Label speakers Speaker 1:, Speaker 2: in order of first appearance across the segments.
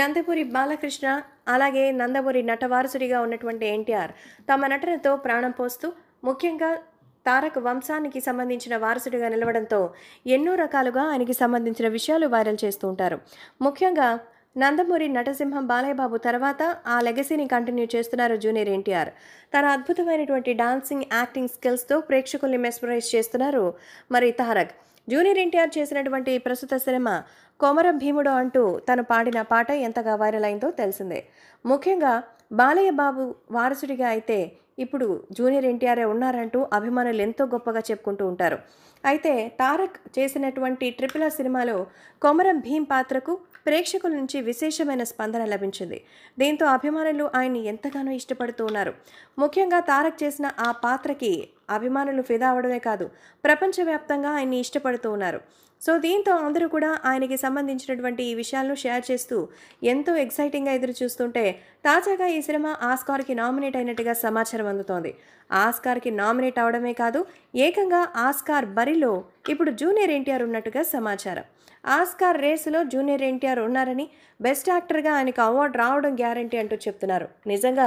Speaker 1: నందపూరి బాలకృష్ణ అలాగే నందమూరి నటవారసుడిగా ఉన్నటువంటి ఎన్టీఆర్ తమ నటనతో ప్రాణం పోస్తూ ముఖ్యంగా తారక్ వంశానికి సంబంధించిన వారసుడిగా నిలవడంతో ఎన్నో రకాలుగా ఆయనకి సంబంధించిన విషయాలు వైరల్ చేస్తూ ఉంటారు ముఖ్యంగా నందమూరి నటసింహం బాలయ్యబాబు తర్వాత ఆ లెగసీని కంటిన్యూ చేస్తున్నారు జూనియర్ ఎన్టీఆర్ తన అద్భుతమైనటువంటి డాన్సింగ్ యాక్టింగ్ స్కిల్స్తో ప్రేక్షకుల్ని మెస్మరైజ్ చేస్తున్నారు మరి తారక్ జూనియర్ ఎన్టీఆర్ చేసినటువంటి ప్రస్తుత సినిమా కొమర భీముడు అంటూ తను పాడిన పాట ఎంతగా వైరల్ అయిందో తెలిసిందే ముఖ్యంగా బాలయ్యబాబు వారసుడిగా అయితే ఇప్పుడు జూనియర్ ఎన్టీఆర్ఏ ఉన్నారంటూ అభిమానులు ఎంతో గొప్పగా చెప్పుకుంటూ ఉంటారు అయితే తారక్ చేసినటువంటి ట్రిపుల్ ఆర్ సినిమాలో కొమరం భీం పాత్రకు ప్రేక్షకుల నుంచి విశేషమైన స్పందన లభించింది దీంతో అభిమానులు ఆయన్ని ఎంతగానో ఇష్టపడుతూ ఉన్నారు ముఖ్యంగా తారక్ చేసిన ఆ పాత్రకి అభిమానులు ఫిదా అవడమే కాదు ప్రపంచవ్యాప్తంగా ఆయన్ని ఇష్టపడుతూ ఉన్నారు సో దీంతో అందరూ కూడా ఆయనకి సంబంధించినటువంటి ఈ విషయాలను షేర్ చేస్తూ ఎంతో ఎక్సైటింగ్గా ఎదురు చూస్తుంటే తాజాగా ఈ సినిమా ఆస్కార్కి నామినేట్ అయినట్టుగా సమాచారం అందుతోంది ఆస్కార్కి నామినేట్ అవడమే కాదు ఏకంగా ఆస్కార్ బరిలో ఇప్పుడు జూనియర్ ఎన్టీఆర్ ఉన్నట్టుగా సమాచారం ఆస్కార్ రేసులో జూనియర్ ఎన్టీఆర్ ఉన్నారని బెస్ట్ యాక్టర్గా ఆయనకు అవార్డు రావడం గ్యారంటీ అంటూ చెప్తున్నారు నిజంగా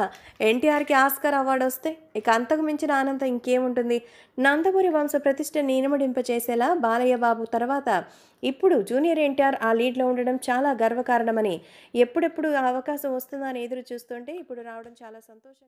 Speaker 1: ఎన్టీఆర్కి ఆస్కార్ అవార్డు వస్తే ఇక అంతకు మించిన ఆనందం ఇంకేం ఉంటుంది నందమూరి వంశ ప్రతిష్ట చేసేలా బాలయ్య బాబు తర్వాత ఇప్పుడు జూనియర్ ఎన్టీఆర్ ఆ లీడ్లో ఉండడం చాలా గర్వకారణమని ఎప్పుడెప్పుడు అవకాశం అవకాశం వస్తుందని ఎదురు చూస్తుంటే ఇప్పుడు రావడం చాలా సంతోషంగా